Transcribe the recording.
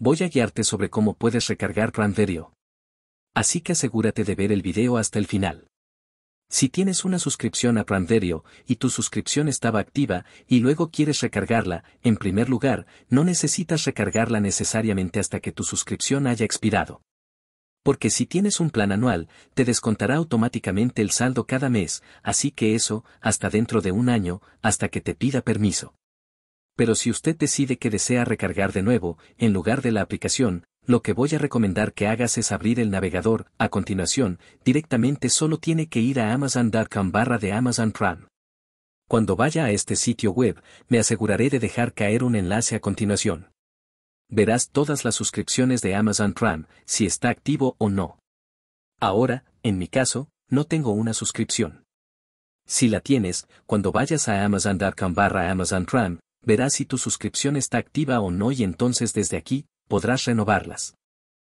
Voy a guiarte sobre cómo puedes recargar Randerio. Así que asegúrate de ver el video hasta el final. Si tienes una suscripción a Randerio y tu suscripción estaba activa y luego quieres recargarla, en primer lugar, no necesitas recargarla necesariamente hasta que tu suscripción haya expirado. Porque si tienes un plan anual, te descontará automáticamente el saldo cada mes, así que eso, hasta dentro de un año, hasta que te pida permiso pero si usted decide que desea recargar de nuevo, en lugar de la aplicación, lo que voy a recomendar que hagas es abrir el navegador, a continuación, directamente solo tiene que ir a amazon.com barra de Amazon Prime. Cuando vaya a este sitio web, me aseguraré de dejar caer un enlace a continuación. Verás todas las suscripciones de Amazon Prime, si está activo o no. Ahora, en mi caso, no tengo una suscripción. Si la tienes, cuando vayas a amazon.com barra Amazon Prime, verás si tu suscripción está activa o no y entonces desde aquí, podrás renovarlas.